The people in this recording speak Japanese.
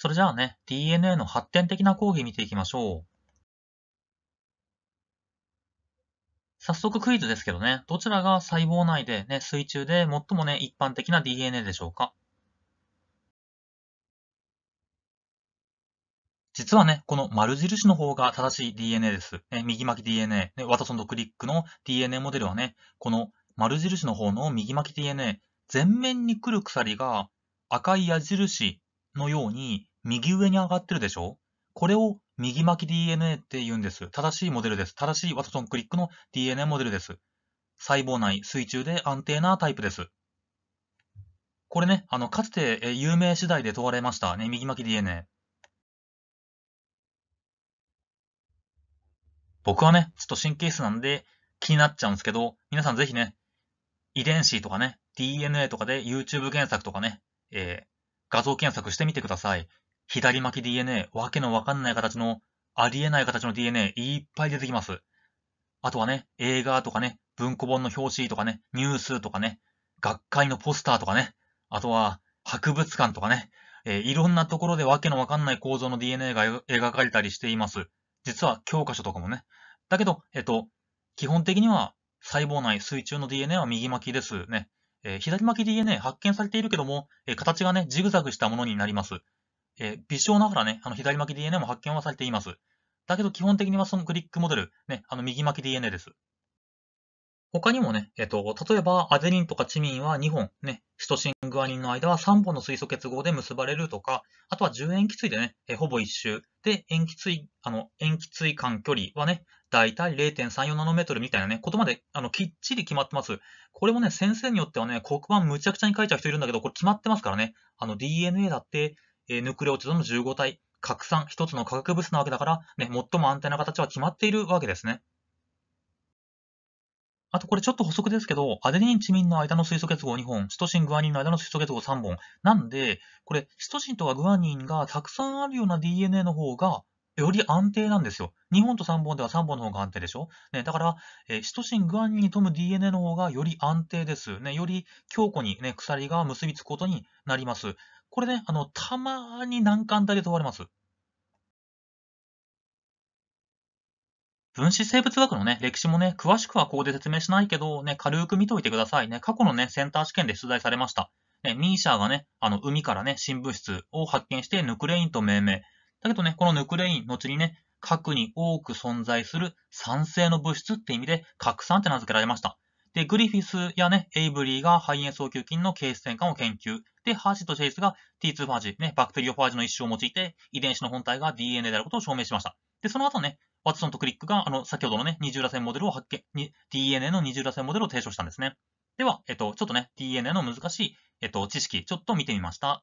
それじゃあね、DNA の発展的な講義見ていきましょう。早速クイズですけどね、どちらが細胞内で、ね、水中で最もね、一般的な DNA でしょうか実はね、この丸印の方が正しい DNA です。え右巻き DNA、ね、ワトソンとクリックの DNA モデルはね、この丸印の方の右巻き DNA、前面に来る鎖が赤い矢印のように右上に上がってるでしょこれを右巻き DNA って言うんです。正しいモデルです。正しいワトソンクリックの DNA モデルです。細胞内、水中で安定なタイプです。これね、あの、かつて、え有名次第で問われましたね。右巻き DNA。僕はね、ちょっと神経質なんで気になっちゃうんですけど、皆さんぜひね、遺伝子とかね、DNA とかで YouTube 検索とかね、えー、画像検索してみてください。左巻き DNA、わけのわかんない形の、ありえない形の DNA いっぱい出てきます。あとはね、映画とかね、文庫本の表紙とかね、ニュースとかね、学会のポスターとかね、あとは博物館とかね、えー、いろんなところでわけのわかんない構造の DNA が描かれたりしています。実は教科書とかもね。だけど、えっと、基本的には細胞内水中の DNA は右巻きですね。え左巻き DNA 発見されているけども、え形がね、ジグザグしたものになります。え微小ながらね、あの左巻き DNA も発見はされています。だけど基本的にはそのグリックモデル、ね、あの右巻き DNA です。他にもね、えっと、例えばアデリンとかチミンは2本、ね、シトシングアニンの間は3本の水素結合で結ばれるとか、あとは10塩基対でね、ほぼ一周。で、塩基対、あの、塩基対間距離はね、だいたい0.34ナノメートルみたいなね、ことまで、あの、きっちり決まってます。これもね、先生によってはね、黒板むちゃくちゃに書いちゃう人いるんだけど、これ決まってますからね。あの、DNA だって、えヌクレオチドの15体、拡散、一つの化学物質なわけだから、ね、最も安定な形は決まっているわけですね。あとこれちょっと補足ですけど、アデニンチミンの間の水素結合2本、シトシン、グアニンの間の水素結合3本。なんで、これ、シトシンとかグアニンがたくさんあるような DNA の方が、より安定なんですよ。2本と3本では3本の方が安定でしょ、ね、だから、えー、シトシン、グアニンに富む DNA の方がより安定です。ね、より強固に、ね、鎖が結びつくことになります。これね、あの、たまに難関体で問われます。分子生物学のね、歴史もね、詳しくはここで説明しないけど、ね、軽く見といてくださいね。過去のね、センター試験で出題されました。ね、ミーシャがね、あの、海からね、新物質を発見してヌクレインと命名。だけどね、このヌクレイン、後にね、核に多く存在する酸性の物質って意味で、核酸って名付けられました。で、グリフィスやね、エイブリーが肺炎送球菌の形質転換を研究。で、ハーシーとチェイスが T2 ファージ、ね、バクテリオファージの一種を用いて、遺伝子の本体が DNA であることを証明しました。で、その後ね、ワトソンとクリックが、あの、先ほどのね、二重らせモデルを発見、に DNA の二重らせモデルを提唱したんですね。では、えっと、ちょっとね、DNA の難しい、えっと、知識、ちょっと見てみました。